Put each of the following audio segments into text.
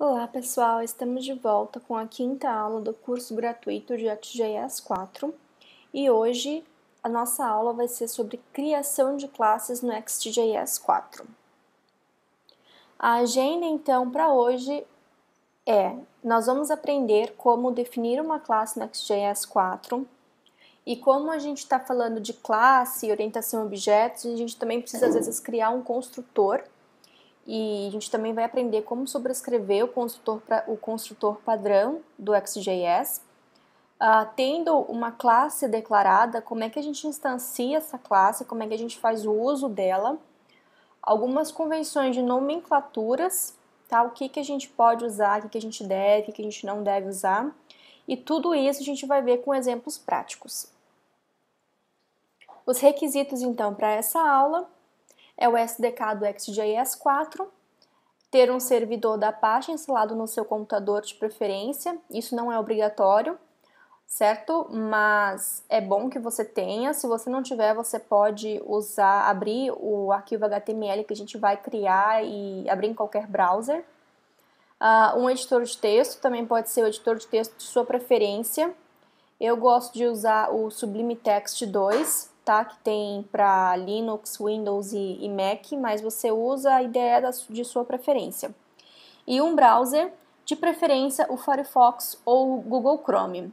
Olá pessoal, estamos de volta com a quinta aula do curso gratuito de ArcGIS 4 e hoje a nossa aula vai ser sobre criação de classes no XGIS 4. A agenda então para hoje é: nós vamos aprender como definir uma classe no xjs 4 e como a gente está falando de classe e orientação a objetos, a gente também precisa às vezes criar um construtor e a gente também vai aprender como sobrescrever o construtor, pra, o construtor padrão do XJS. Uh, ah, tendo uma classe declarada, como é que a gente instancia essa classe, como é que a gente faz o uso dela. Algumas convenções de nomenclaturas, tá? o que, que a gente pode usar, o que, que a gente deve, o que, que a gente não deve usar. E tudo isso a gente vai ver com exemplos práticos. Os requisitos, então, para essa aula é o SDK do XJS 4, ter um servidor da Apache instalado no seu computador de preferência, isso não é obrigatório, certo? Mas é bom que você tenha. Se você não tiver, você pode usar, abrir o arquivo HTML que a gente vai criar e abrir em qualquer browser. Uh, um editor de texto também pode ser o editor de texto de sua preferência. Eu gosto de usar o Sublime Text 2 tá? Que tem para Linux, Windows e, e, Mac, mas você usa a IDE da, de sua preferência. E um browser, de preferência o Firefox ou o Google Chrome.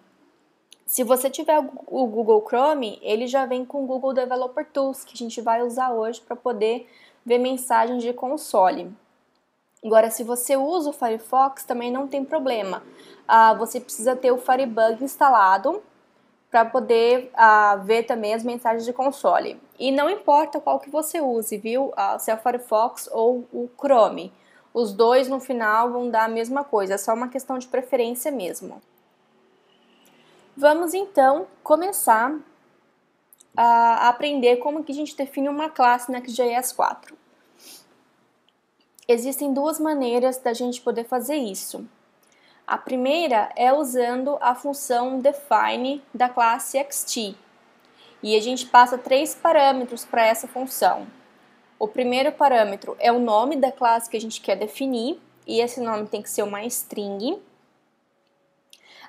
Se você tiver o Google Chrome, ele já vem com o Google Developer Tools, que a gente vai usar hoje para poder ver mensagens de console. Agora, se você usa o Firefox, também não tem problema. Ah, você precisa ter o Firebug instalado para poder uh, ver também as mensagens de console. E não importa qual que você use, viu? Uh, se é o Firefox ou o Chrome. Os dois no final vão dar a mesma coisa, é só uma questão de preferência mesmo. Vamos então começar a aprender como que a gente define uma classe na QGIS 4. Existem duas maneiras da gente poder fazer isso. A primeira é usando a função define da classe xt. E a gente passa três parâmetros para essa função. O primeiro parâmetro é o nome da classe que a gente quer definir, e esse nome tem que ser uma string.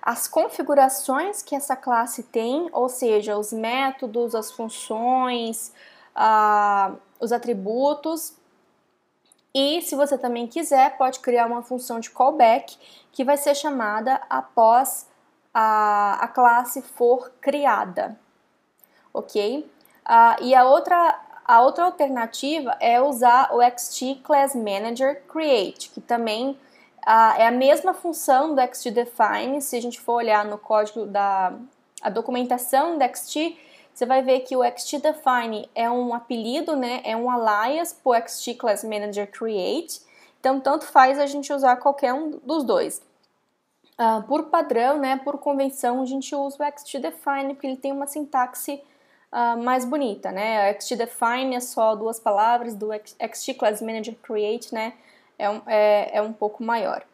As configurações que essa classe tem, ou seja, os métodos, as funções, ah, os atributos. E se você também quiser, pode criar uma função de callback que vai ser chamada após a, a classe for criada, ok? Uh, e a outra, a outra alternativa é usar o XT Class Manager Create, que também uh, é a mesma função do XT Define. Se a gente for olhar no código da a documentação do XT, você vai ver que o XT Define é um apelido, né? É um alias para o XT Class Manager Create. Então, tanto faz a gente usar qualquer um dos dois. Uh, por padrão, né, por convenção, a gente usa o XtDefine, porque ele tem uma sintaxe uh, mais bonita, né? O XtDefine é só duas palavras, do XtClassManagerCreate né, é um, é, é um pouco maior.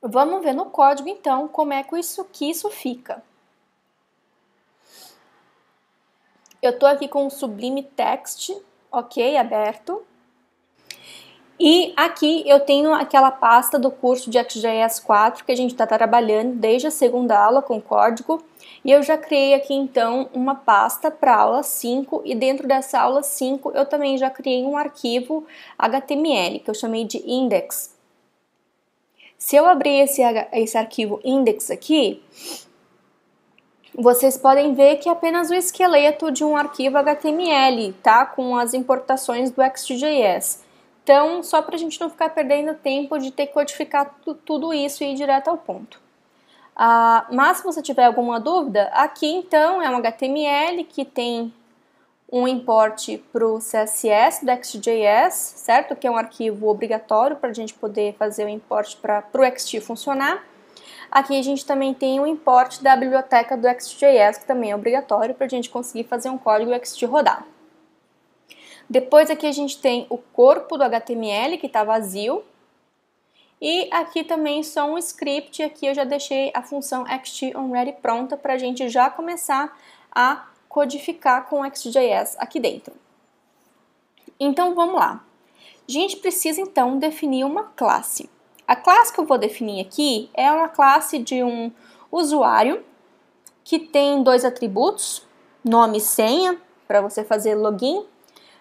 Vamos ver no código, então, como é que isso, que isso fica. Eu estou aqui com o Sublime Text, ok, aberto. E aqui eu tenho aquela pasta do curso de ArcGIS 4 que a gente está trabalhando desde a segunda aula com código. E eu já criei aqui então uma pasta para aula 5 e dentro dessa aula 5 eu também já criei um arquivo HTML que eu chamei de index. Se eu abrir esse, esse arquivo index aqui, vocês podem ver que é apenas o esqueleto de um arquivo HTML, tá? Com as importações do XJS. Então, só para a gente não ficar perdendo tempo de ter que codificar tudo isso e ir direto ao ponto. Ah, mas se você tiver alguma dúvida, aqui então é um HTML que tem um import para o CSS do XJS, certo? Que é um arquivo obrigatório para a gente poder fazer o import para o XT funcionar. Aqui a gente também tem o um import da biblioteca do XJS, que também é obrigatório para a gente conseguir fazer um código XT rodar. Depois aqui a gente tem o corpo do HTML que está vazio. E aqui também só um script, aqui eu já deixei a função XT-OnReady pronta para a gente já começar a codificar com XJS aqui dentro. Então vamos lá. A gente precisa então definir uma classe. A classe que eu vou definir aqui é uma classe de um usuário que tem dois atributos, nome e senha, para você fazer login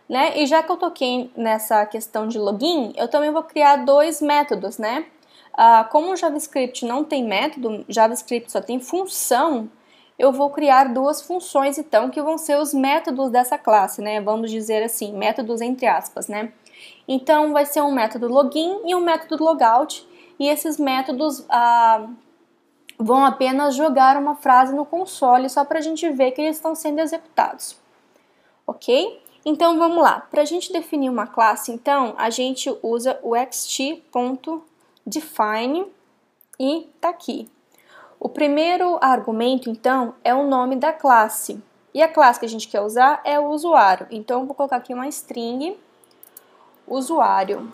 né? E já que eu toquei nessa questão de login, eu também vou criar dois métodos, né? Ah, como o JavaScript não tem método, JavaScript só tem função, eu vou criar duas funções, então, que vão ser os métodos dessa classe, né? Vamos dizer assim, métodos entre aspas, né? Então, vai ser um método login e um método logout, e esses métodos ah, vão apenas jogar uma frase no console só para a gente ver que eles estão sendo executados, ok? Então vamos lá. Para a gente definir uma classe, então a gente usa o xt.define e tá aqui. O primeiro argumento, então, é o nome da classe. E a classe que a gente quer usar é o usuário. Então, eu vou colocar aqui uma string usuário.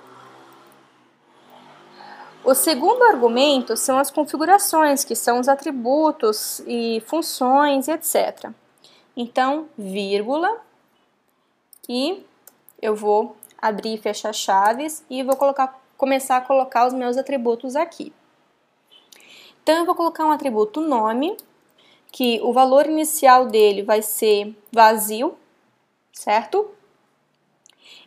O segundo argumento são as configurações, que são os atributos e funções, etc. Então, vírgula, e eu vou abrir e fechar chaves e vou colocar, começar a colocar os meus atributos aqui. Então, eu vou colocar um atributo nome, que o valor inicial dele vai ser vazio, certo?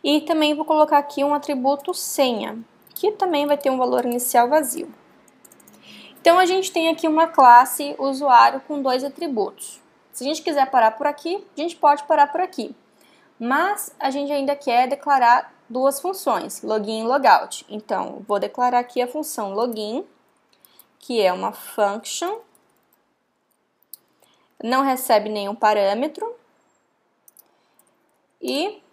E também vou colocar aqui um atributo senha, que também vai ter um valor inicial vazio. Então, a gente tem aqui uma classe usuário com dois atributos. Se a gente quiser parar por aqui, a gente pode parar por aqui mas a gente ainda quer declarar duas funções, login e logout. Então, vou declarar aqui a função login, que é uma function, não recebe nenhum parâmetro, e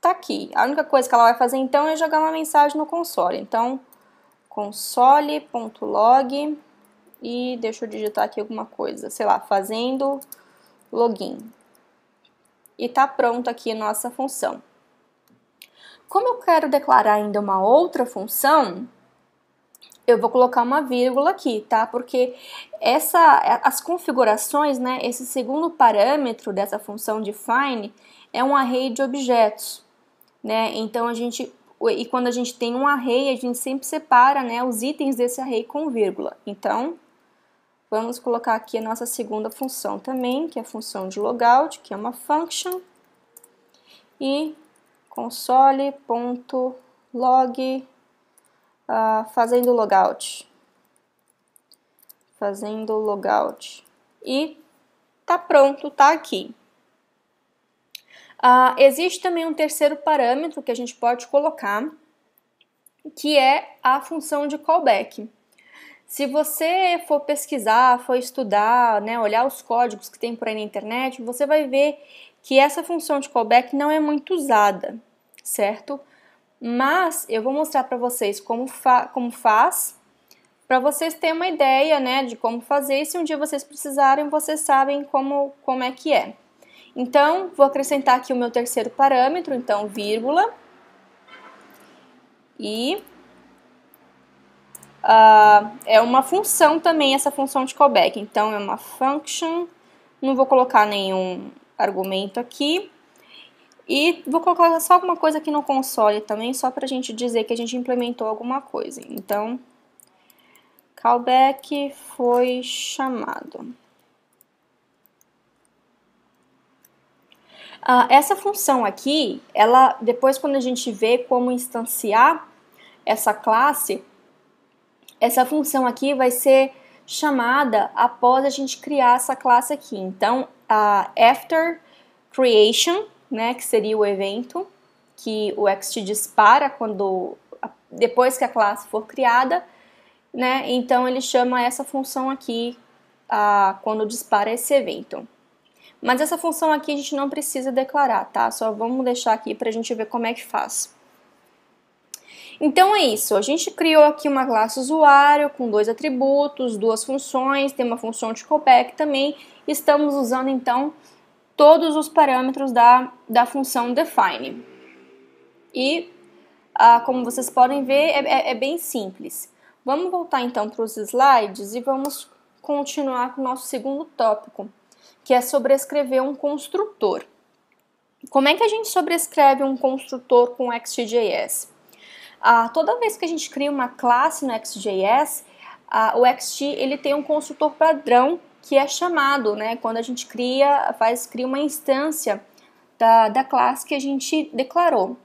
tá aqui. A única coisa que ela vai fazer então é jogar uma mensagem no console. Então, console.log e deixa eu digitar aqui alguma coisa, sei lá, fazendo login e está pronto aqui a nossa função. Como eu quero declarar ainda uma outra função, eu vou colocar uma vírgula aqui, tá? Porque essa, é, as configurações, né? Esse segundo parâmetro dessa função define é um array de objetos, né? Então a gente e quando a gente tem um array, a gente sempre separa, né, os itens desse array com vírgula. Então, Vamos colocar aqui a nossa segunda função também, que é a função de logout, que é uma function. E console.log uh, fazendo logout. Fazendo logout. E tá pronto, tá aqui. Uh, existe também um terceiro parâmetro que a gente pode colocar, que é a função de callback. Se você for pesquisar, for estudar, né, olhar os códigos que tem por aí na internet, você vai ver que essa função de callback não é muito usada, certo? Mas eu vou mostrar para vocês como, fa como faz, para vocês terem uma ideia né, de como fazer e se um dia vocês precisarem, vocês sabem como, como é que é. Então, vou acrescentar aqui o meu terceiro parâmetro, então, vírgula. E Uh, é uma função também, essa função de callback. Então, é uma function. Não vou colocar nenhum argumento aqui. E vou colocar só alguma coisa aqui no console também, só para a gente dizer que a gente implementou alguma coisa. Então, callback foi chamado. Uh, essa função aqui, ela depois quando a gente vê como instanciar essa classe, essa função aqui vai ser chamada após a gente criar essa classe aqui. Então, a after creation, né, que seria o evento que o ext dispara quando depois que a classe for criada, né? Então ele chama essa função aqui a, quando dispara esse evento. Mas essa função aqui a gente não precisa declarar, tá? Só vamos deixar aqui para a gente ver como é que faz. Então é isso, a gente criou aqui uma classe usuário com dois atributos, duas funções, tem uma função de callback também. Estamos usando então todos os parâmetros da, da função define. E ah, como vocês podem ver, é, é, é bem simples. Vamos voltar então para os slides e vamos continuar com o nosso segundo tópico, que é sobrescrever um construtor. Como é que a gente sobrescreve um construtor com XJS? Ah, toda vez que a gente cria uma classe no XJS, ah, o XT ele tem um construtor padrão que é chamado, né? Quando a gente cria, faz cria uma instância da, da classe que a gente declarou.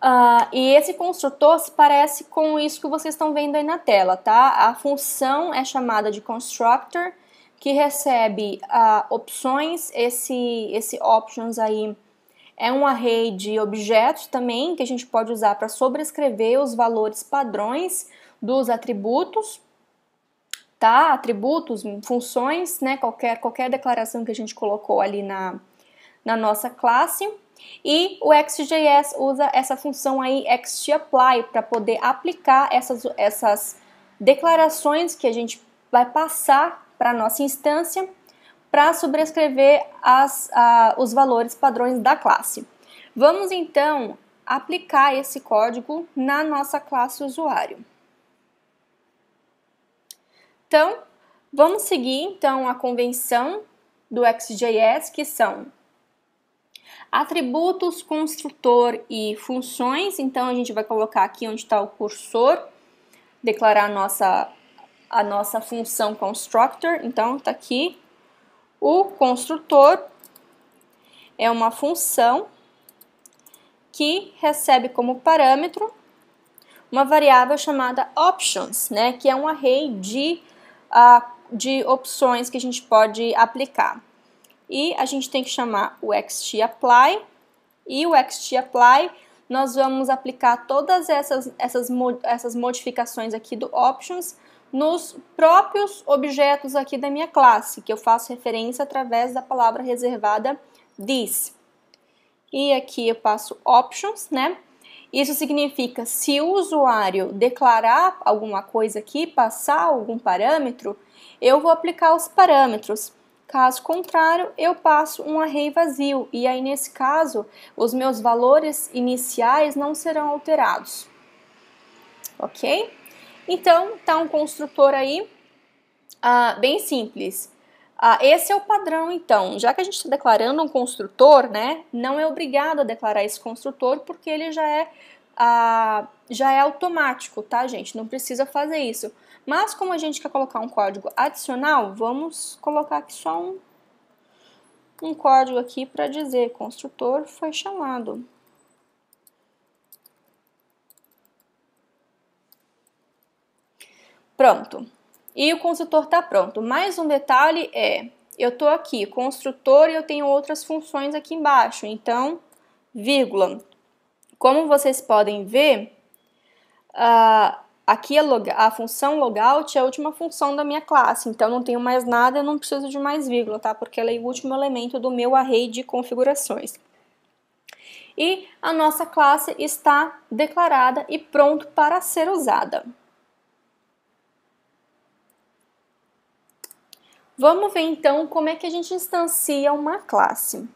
Ah, e esse construtor se parece com isso que vocês estão vendo aí na tela, tá? A função é chamada de constructor, que recebe ah, opções, esse, esse options aí é um array de objetos também que a gente pode usar para sobrescrever os valores padrões dos atributos, tá? Atributos, funções, né? Qualquer, qualquer declaração que a gente colocou ali na, na nossa classe. E o XJS usa essa função aí, xApply, para poder aplicar essas, essas declarações que a gente vai passar para a nossa instância para sobrescrever as, a, os valores padrões da classe. Vamos então aplicar esse código na nossa classe usuário. Então, vamos seguir então a convenção do XJS, que são atributos, construtor e funções. Então, a gente vai colocar aqui onde está o cursor, declarar a nossa, a nossa função constructor. Então, está aqui o construtor é uma função que recebe como parâmetro uma variável chamada options, né, que é um array de, uh, de opções que a gente pode aplicar. E a gente tem que chamar o xtapply e o xtapply nós vamos aplicar todas essas, essas, essas modificações aqui do options nos próprios objetos aqui da minha classe, que eu faço referência através da palavra reservada this. E aqui eu passo options, né? Isso significa se o usuário declarar alguma coisa aqui, passar algum parâmetro, eu vou aplicar os parâmetros. Caso contrário, eu passo um array vazio e aí nesse caso, os meus valores iniciais não serão alterados. OK? Então, tá um construtor aí ah, bem simples. Ah, esse é o padrão, então. Já que a gente está declarando um construtor, né, não é obrigado a declarar esse construtor porque ele já é ah, já é automático, tá, gente? Não precisa fazer isso. Mas como a gente quer colocar um código adicional, vamos colocar aqui só um, um código aqui para dizer construtor foi chamado. Pronto. E o construtor está pronto. Mais um detalhe é, eu estou aqui, construtor, e eu tenho outras funções aqui embaixo. Então, vírgula. Como vocês podem ver, uh, aqui é a, a função logout é a última função da minha classe. Então, não tenho mais nada, eu não preciso de mais vírgula, tá? Porque ela é o último elemento do meu array de configurações. E a nossa classe está declarada e pronto para ser usada. Vamos ver então como é que a gente instancia uma classe.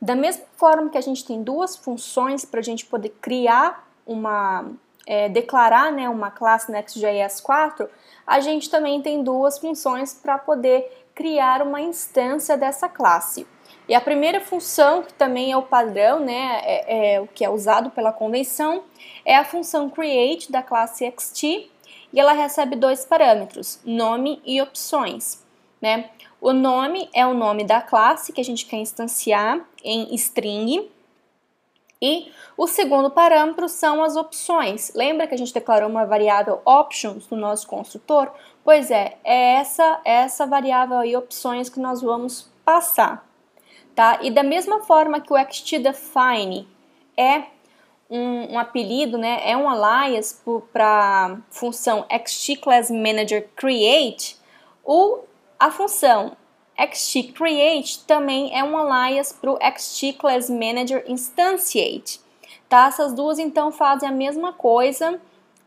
Da mesma forma que a gente tem duas funções para a gente poder criar uma, é, declarar né, uma classe Next.js né, é 4, a gente também tem duas funções para poder criar uma instância dessa classe. E a primeira função, que também é o padrão, né, é, é o que é usado pela convenção, é a função create da classe XT, e ela recebe dois parâmetros, nome e opções né? O nome é o nome da classe que a gente quer instanciar em string. E o segundo parâmetro são as opções. Lembra que a gente declarou uma variável options no nosso construtor? Pois é, é essa é essa variável aí opções que nós vamos passar, tá? E da mesma forma que o xtdefine é um, um, apelido, né? É um alias para função xtclassManagerCreate, o a função xtcreate também é um alias para o xtClassManagerInstantiate. Tá? Essas duas então fazem a mesma coisa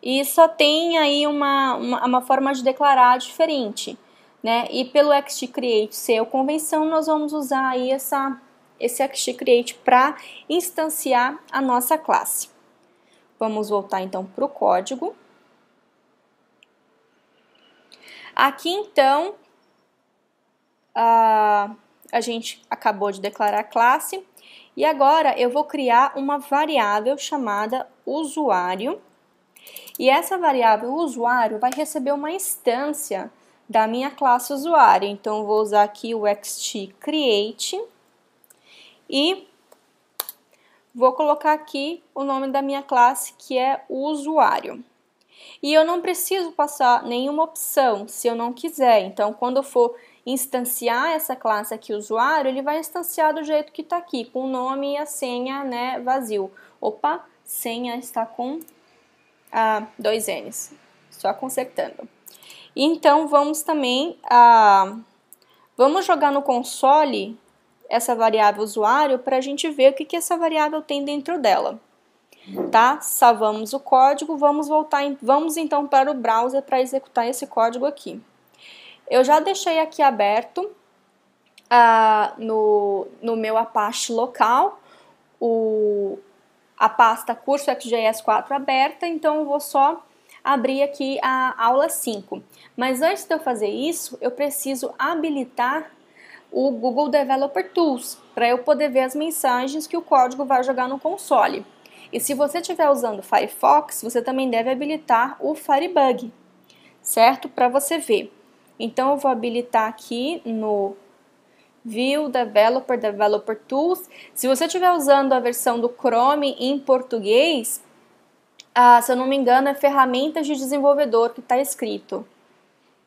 e só tem aí uma, uma, uma forma de declarar diferente. Né? E pelo xtcreate ser convenção, nós vamos usar aí essa, esse xtcreate para instanciar a nossa classe. Vamos voltar então para o código. Aqui então a, a gente acabou de declarar a classe. E agora eu vou criar uma variável chamada usuário. E essa variável usuário vai receber uma instância da minha classe usuário. Então vou usar aqui o xtCreate e vou colocar aqui o nome da minha classe que é usuário. E eu não preciso passar nenhuma opção se eu não quiser. Então quando eu for instanciar essa classe aqui usuário, ele vai instanciar do jeito que está aqui, com o nome e a senha né, vazio. Opa, senha está com ah, dois N's, só consertando. Então, vamos também, ah, vamos jogar no console essa variável usuário para a gente ver o que, que essa variável tem dentro dela. Tá? Salvamos o código, vamos voltar, em, vamos então para o browser para executar esse código aqui. Eu já deixei aqui aberto ah, no, no meu Apache local o, a pasta curso XJS 4 aberta, então eu vou só abrir aqui a aula 5. Mas antes de eu fazer isso, eu preciso habilitar o Google Developer Tools, para eu poder ver as mensagens que o código vai jogar no console. E se você estiver usando Firefox, você também deve habilitar o Firebug, certo? Para você ver. Então, eu vou habilitar aqui no View Developer, Developer Tools. Se você estiver usando a versão do Chrome em português, ah, se eu não me engano, é ferramentas de desenvolvedor que está escrito.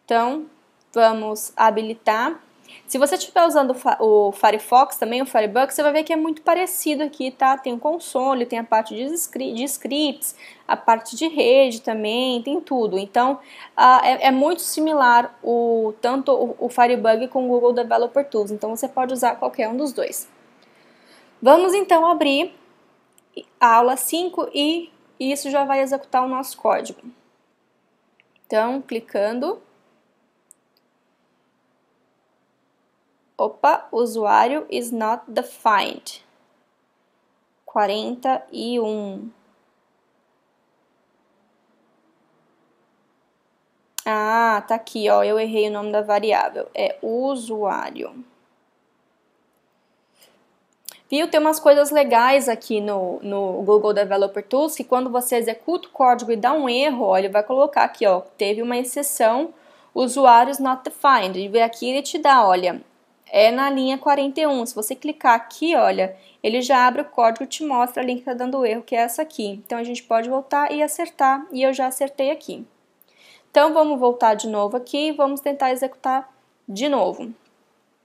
Então, vamos habilitar. Se você estiver usando o Firefox também, o Firebug, você vai ver que é muito parecido aqui, tá? Tem o console, tem a parte de, scripts, a parte de rede também, tem tudo. Então, ah, é, é, muito similar o, tanto o, Firebug com o Google Developer Tools. Então, você pode usar qualquer um dos dois. Vamos, então, abrir a aula 5 e isso já vai executar o nosso código. Então, clicando... Opa, usuário is not defined. 41. Ah, tá aqui, ó. Eu errei o nome da variável. É usuário. Viu? Tem umas coisas legais aqui no, no Google Developer Tools que quando você executa o código e dá um erro, ó, ele vai colocar aqui, ó, teve uma exceção, usuários not defined. E aqui ele te dá, olha, é na linha 41. Se você clicar aqui, olha, ele já abre o código, e te mostra a linha que está dando erro, que é essa aqui. Então, a gente pode voltar e acertar, e eu já acertei aqui. Então, vamos voltar de novo aqui e vamos tentar executar de novo.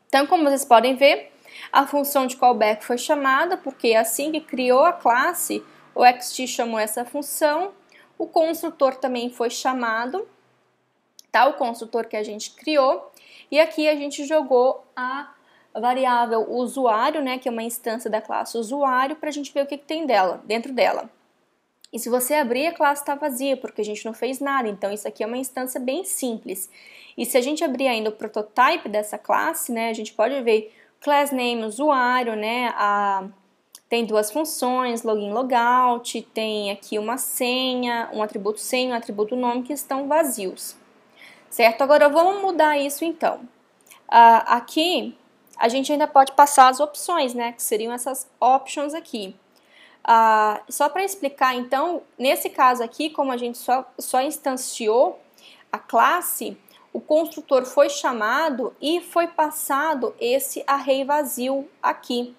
Então, como vocês podem ver, a função de callback foi chamada, porque é assim que criou a classe, o XT chamou essa função, o construtor também foi chamado, tá? o construtor que a gente criou, e aqui a gente jogou a variável usuário, né, que é uma instância da classe usuário, para a gente ver o que, que tem dela, dentro dela. E se você abrir, a classe está vazia, porque a gente não fez nada, então isso aqui é uma instância bem simples. E se a gente abrir ainda o prototype dessa classe, né, a gente pode ver class name usuário, né, a, tem duas funções, login, logout, tem aqui uma senha, um atributo senha, um atributo nome que estão vazios certo? Agora vamos mudar isso então. Uh, aqui a gente ainda pode passar as opções, né? Que seriam essas options aqui. Uh, só para explicar, então, nesse caso aqui, como a gente só, só instanciou a classe, o construtor foi chamado e foi passado esse array vazio aqui.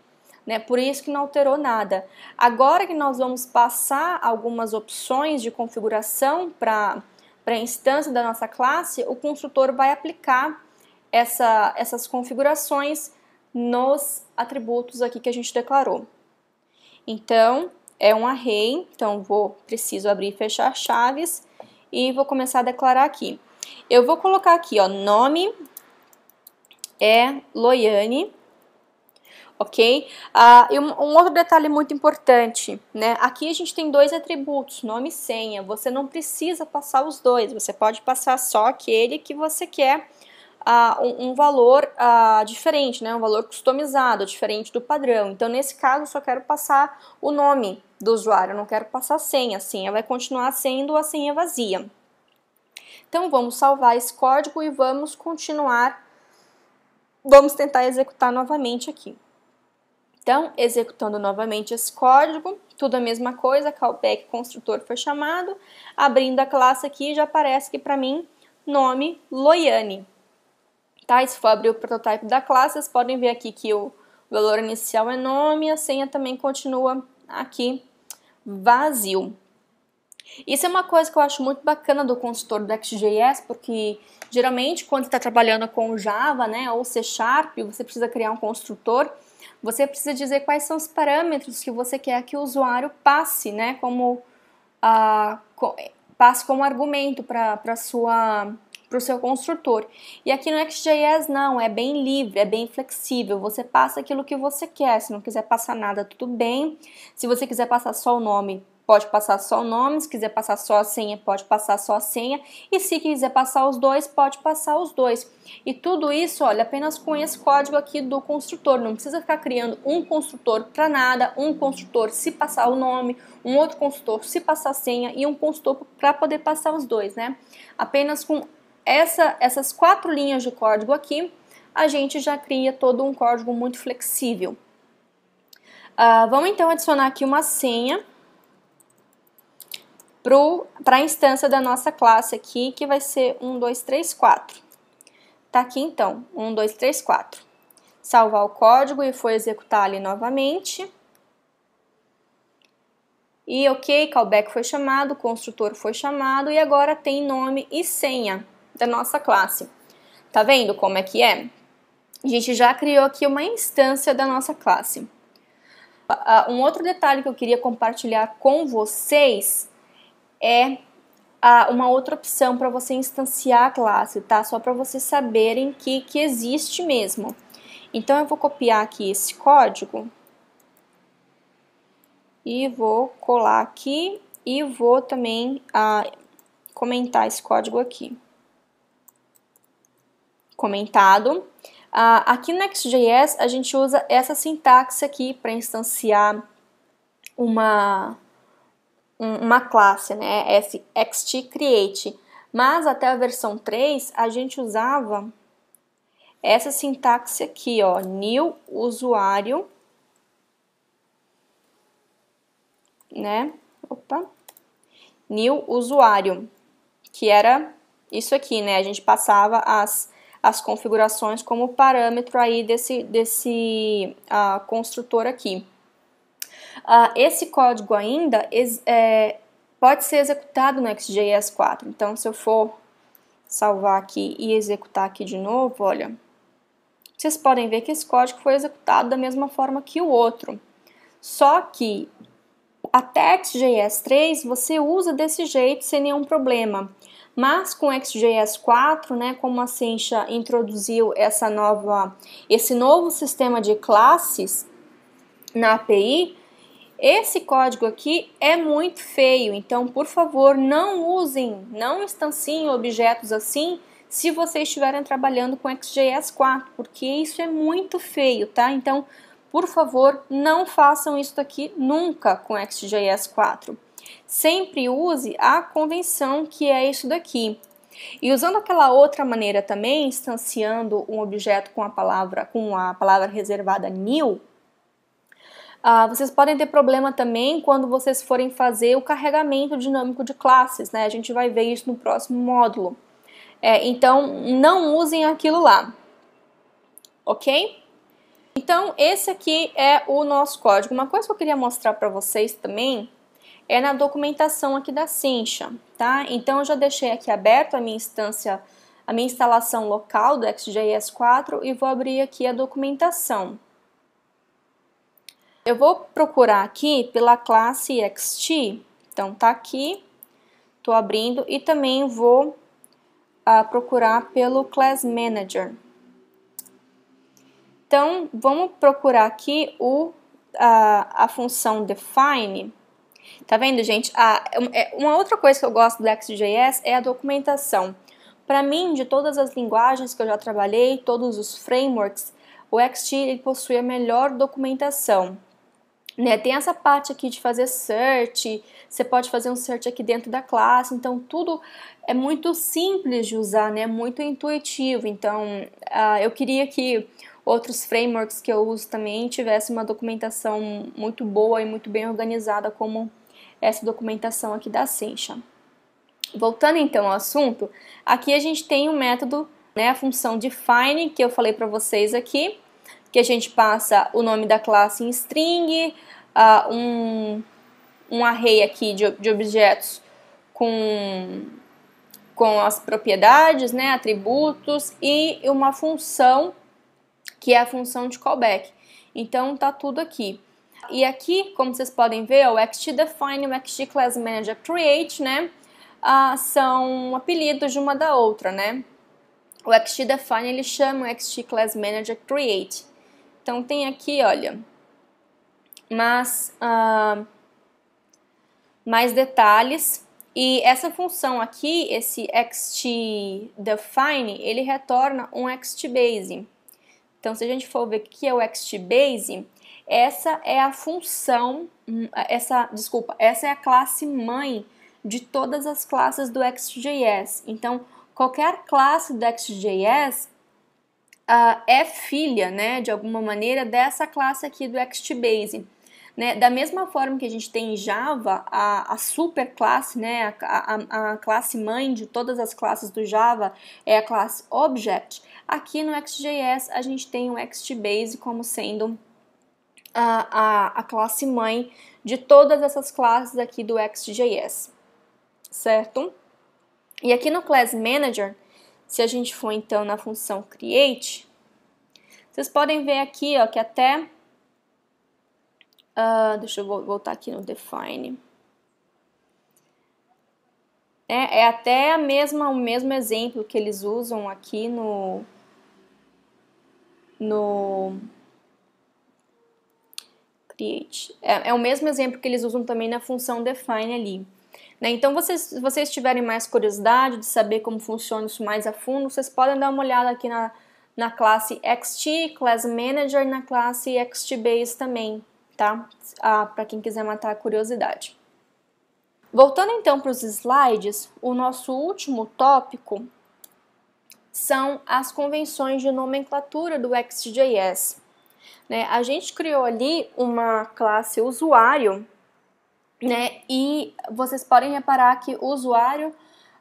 Né? Por isso que não alterou nada. Agora que nós vamos passar algumas opções de configuração para para a instância da nossa classe, o construtor vai aplicar essa, essas configurações nos atributos aqui que a gente declarou. Então, é um array, então vou preciso abrir e fechar chaves e vou começar a declarar aqui. Eu vou colocar aqui, ó, nome é Loiane ok? Ah, e um, um, outro detalhe muito importante, né? Aqui a gente tem dois atributos, nome e senha. Você não precisa passar os dois, você pode passar só aquele que você quer ah, um, um, valor ah, diferente, né? Um valor customizado, diferente do padrão. Então, nesse caso, eu só quero passar o nome do usuário, eu não quero passar a senha. A senha vai continuar sendo a senha vazia. Então, vamos salvar esse código e vamos continuar. Vamos tentar executar novamente aqui. Então, executando novamente esse código, tudo a mesma coisa, callback construtor foi chamado, abrindo a classe aqui já aparece que para mim nome Loiane. Tá? Isso foi abrir o prototype da classe, vocês podem ver aqui que o valor inicial é nome, a senha também continua aqui vazio. Isso é uma coisa que eu acho muito bacana do consultor do XJS, porque geralmente quando está trabalhando com Java, né, ou C Sharp, você precisa criar um construtor você precisa dizer quais são os parâmetros que você quer que o usuário passe, né? Como ah, passe como argumento para sua para o seu construtor. E aqui no XJS não, é bem livre, é bem flexível. Você passa aquilo que você quer. Se não quiser passar nada, tudo bem. Se você quiser passar só o nome, pode passar só o nome, se quiser passar só a senha, pode passar só a senha, e se quiser passar os dois, pode passar os dois. E tudo isso, olha, apenas com esse código aqui do construtor, não precisa ficar criando um construtor para nada, um construtor se passar o nome, um outro construtor se passar a senha e um construtor para poder passar os dois, né? Apenas com essa, essas quatro linhas de código aqui, a gente já cria todo um código muito flexível. Uh, vamos então adicionar aqui uma senha para a instância da nossa classe aqui, que vai ser 1, 2, 3, 4. Tá aqui então, 1, 2, 3, 4. Salvar o código e foi executar ali novamente. E ok, callback foi chamado, construtor foi chamado e agora tem nome e senha da nossa classe. Tá vendo como é que é? A gente já criou aqui uma instância da nossa classe. Ah, um outro detalhe que eu queria compartilhar com vocês é uma outra opção para você instanciar a classe, tá? Só para vocês saberem que, que existe mesmo. Então, eu vou copiar aqui esse código e vou colar aqui e vou também comentar esse código aqui. Comentado. aqui no Next.js, a gente usa essa sintaxe aqui para instanciar uma uma classe, né? Esse XT create. Mas até a versão 3 a gente usava essa sintaxe aqui, ó, new usuário, né? Opa. New usuário, que era isso aqui, né? A gente passava as as configurações como parâmetro aí desse desse uh, construtor aqui. Uh, esse código ainda é, pode ser executado no XJS 4. Então, se eu for salvar aqui e executar aqui de novo, olha, vocês podem ver que esse código foi executado da mesma forma que o outro. Só que até XJS 3 você usa desse jeito sem nenhum problema. Mas com XJS 4, né, como a Cincha introduziu essa nova, esse novo sistema de classes na API, esse código aqui é muito feio, então por favor não usem, não instanciem objetos assim se vocês estiverem trabalhando com XJS 4, porque isso é muito feio, tá? Então, por favor, não façam isso aqui nunca com XJS 4. Sempre use a convenção que é isso daqui. E usando aquela outra maneira também, instanciando um objeto com a palavra com a palavra reservada new, ah, vocês podem ter problema também quando vocês forem fazer o carregamento dinâmico de classes, né? A gente vai ver isso no próximo módulo. É, então, não usem aquilo lá, ok? Então, esse aqui é o nosso código. Uma coisa que eu queria mostrar para vocês também é na documentação aqui da Cincha, tá? Então, eu já deixei aqui aberto a minha instância, a minha instalação local do XJS4 e vou abrir aqui a documentação. Eu vou procurar aqui pela classe XT, então tá aqui, tô abrindo e também vou uh, procurar pelo Class Manager. Então, vamos procurar aqui o, a, ah, a função define. Tá vendo, gente? Ah, é, uma outra coisa que eu gosto do XJS é a documentação. Para mim, de todas as linguagens que eu já trabalhei, todos os frameworks, o XT possui a melhor documentação. Né? Tem essa parte aqui de fazer search, você pode fazer um search aqui dentro da classe, então tudo é muito simples de usar, né? muito intuitivo. Então, uh, eu queria que outros frameworks que eu uso também tivessem uma documentação muito boa e muito bem organizada, como essa documentação aqui da Sencha. Voltando então ao assunto, aqui a gente tem o um método, né, a função define, que eu falei para vocês aqui, que a gente passa o nome da classe em string, uh, um, um array aqui de, de objetos com, com as propriedades, né, atributos e uma função que é a função de callback. Então tá tudo aqui. E aqui, como vocês podem ver, é o xtdefine e o xtclassManagerCreate, né, ah, são apelidos de uma da outra, né. O xtdefine ele chama o xtclassManagerCreate. Então tem aqui, olha, mais, uh, ah, mais detalhes. E essa função aqui, esse xtDefine, ele retorna um xtBase. Então, se a gente for ver o que é o xtBase, essa é a função, hum, essa, desculpa, essa é a classe mãe de todas as classes do XJS. Então, qualquer classe do XJS uh, é filha, né, de alguma maneira, dessa classe aqui do XtBase. base Né? Da mesma forma que a gente tem em Java, a, a superclasse, né, a, a, a classe mãe de todas as classes do Java é a classe Object, aqui no XJS a gente tem o XtBase base como sendo a, a, a, classe mãe de todas essas classes aqui do XJS, certo? E aqui no Class Manager, se a gente for então na função create, vocês podem ver aqui ó, que até. Uh, deixa eu voltar aqui no define. É, é até a mesma, o mesmo exemplo que eles usam aqui no, no create. É, é o mesmo exemplo que eles usam também na função define ali. Né? Então, vocês, se vocês tiverem mais curiosidade de saber como funciona isso mais a fundo, vocês podem dar uma olhada aqui na, na classe XT, Class Manager, na classe XT-Base também, tá? Ah, para quem quiser matar a curiosidade. Voltando então para os slides, o nosso último tópico são as convenções de nomenclatura do XJS. Né? A gente criou ali uma classe usuário né? E vocês podem reparar que o usuário,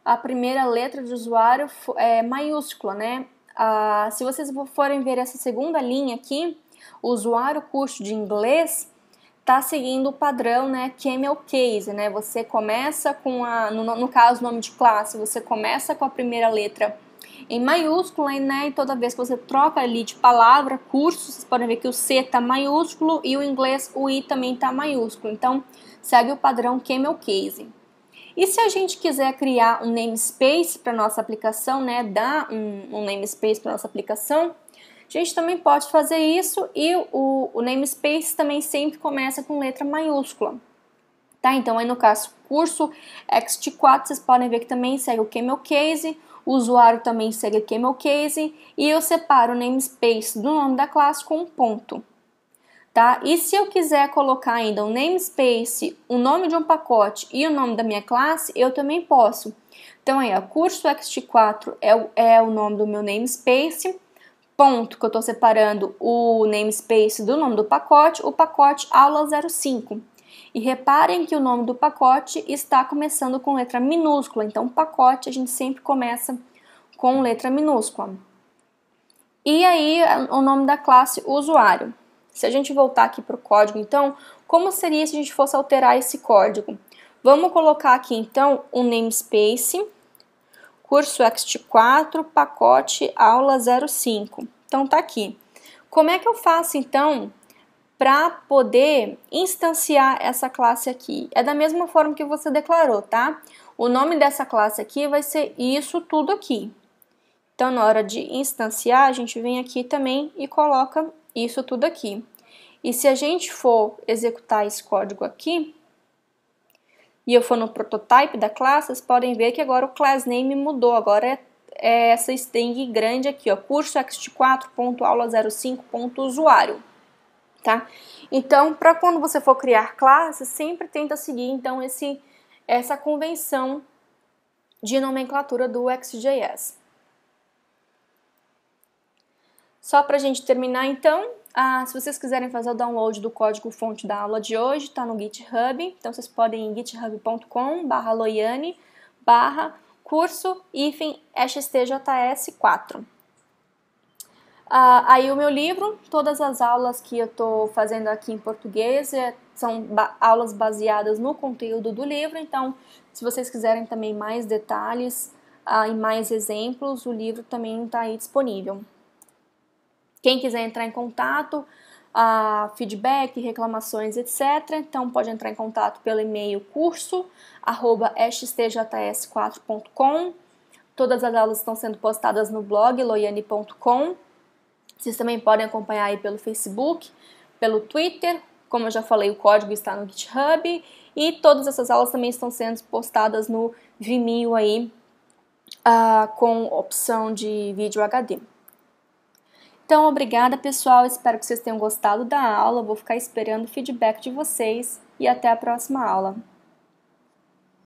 a primeira letra de usuário é maiúscula, né? Ah, se vocês forem ver essa segunda linha aqui, o usuário curso de inglês está seguindo o padrão, né? camel case, né? Você começa com a, no, no caso, nome de classe, você começa com a primeira letra em maiúscula, né? E toda vez que você troca ali de palavra, curso, vocês podem ver que o C está maiúsculo e o inglês, o I também está maiúsculo. Então, segue o padrão Camel Case. E se a gente quiser criar um namespace para nossa aplicação, né, dar um, um namespace para nossa aplicação, a gente também pode fazer isso e o, o namespace também sempre começa com letra maiúscula. Tá? Então, aí no caso curso XT4, vocês podem ver que também segue o Camel Case, o usuário também segue o Camel Case, e eu separo o namespace do nome da classe com um ponto tá? E se eu quiser colocar ainda um namespace, o nome de um pacote e o nome da minha classe, eu também posso. Então aí, ó, curso xt4 é o, é o nome do meu namespace, ponto, que eu estou separando o namespace do nome do pacote, o pacote aula 05. E reparem que o nome do pacote está começando com letra minúscula, então pacote a gente sempre começa com letra minúscula. E aí o nome da classe usuário. Se a gente voltar aqui para o código, então, como seria se a gente fosse alterar esse código? Vamos colocar aqui, então, um namespace, curso ext4, pacote aula 05. Então, tá aqui. Como é que eu faço, então, para poder instanciar essa classe aqui? É da mesma forma que você declarou, tá? O nome dessa classe aqui vai ser isso tudo aqui. Então, na hora de instanciar, a gente vem aqui também e coloca isso tudo aqui. E se a gente for executar esse código aqui, e eu for no prototype da classe, vocês podem ver que agora o class name mudou, agora é, é essa string grande aqui, ó, curso ext 4aula 05usuário tá? Então, para quando você for criar classes, sempre tenta seguir, então, esse, essa convenção de nomenclatura do XJS. Só para a gente terminar, então, ah, se vocês quiserem fazer o download do código fonte da aula de hoje, está no GitHub. Então vocês podem ir em github.com barra loiane barra curso hífen 4 Ah, aí o meu livro, todas as aulas que eu estou fazendo aqui em português é, são ba aulas baseadas no conteúdo do livro, então se vocês quiserem também mais detalhes ah, e mais exemplos, o livro também está aí disponível. Quem quiser entrar em contato, uh, feedback, reclamações, etc., então pode entrar em contato pelo e-mail curso 4com Todas as aulas estão sendo postadas no blog loiane.com. Vocês também podem acompanhar aí pelo Facebook, pelo Twitter. Como eu já falei, o código está no GitHub. E todas essas aulas também estão sendo postadas no Vimeo aí, uh, com opção de vídeo HD. Então, obrigada pessoal, espero que vocês tenham gostado da aula. Vou ficar esperando o feedback de vocês e até a próxima aula.